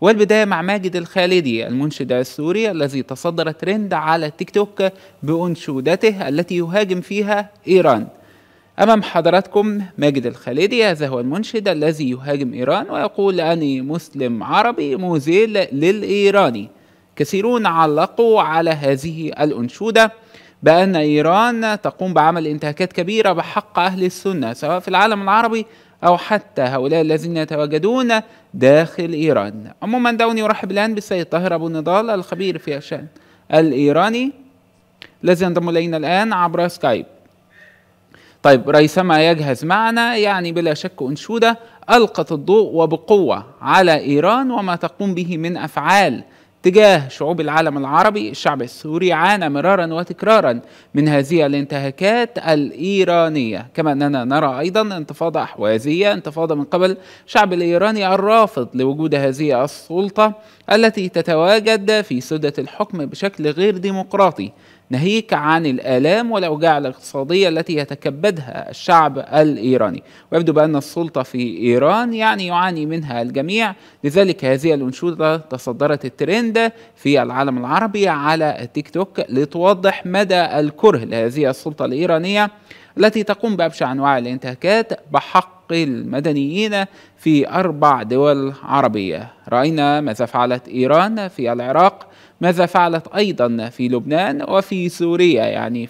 والبداية مع ماجد الخالدي المنشد السوري الذي تصدر ترند على تيك توك بأنشودته التي يهاجم فيها إيران أمام حضراتكم ماجد الخالدي هذا هو المنشد الذي يهاجم إيران ويقول أني مسلم عربي موزيل للإيراني كثيرون علقوا على هذه الأنشودة بأن إيران تقوم بعمل انتهاكات كبيرة بحق أهل السنة سواء في العالم العربي أو حتى هؤلاء الذين يتواجدون داخل إيران عموما دعوني أرحب الآن بالسيد طاهر أبو نضال الخبير في الشأن الإيراني الذي ينضم إلينا الآن عبر سكايب طيب ريثما يجهز معنا يعني بلا شك أنشودة ألقت الضوء وبقوة على إيران وما تقوم به من أفعال تجاه شعوب العالم العربي الشعب السوري عانى مرارا وتكرارا من هذه الانتهاكات الإيرانية كما أننا نرى أيضا انتفاضة أحوازية انتفاضة من قبل الشعب الإيراني الرافض لوجود هذه السلطة التي تتواجد في سدة الحكم بشكل غير ديمقراطي ناهيك عن الآلام والأوجاع الاقتصادية التي يتكبدها الشعب الإيراني ويبدو بأن السلطة في إيران يعني يعاني منها الجميع لذلك هذه الأنشودة تصدرت الترند في العالم العربي على تيك توك لتوضح مدى الكره لهذه السلطة الإيرانية التي تقوم بأبشع أنواع الانتهاكات بحق المدنيين في أربع دول عربية رأينا ماذا فعلت إيران في العراق ماذا فعلت أيضا في لبنان وفي سوريا يعني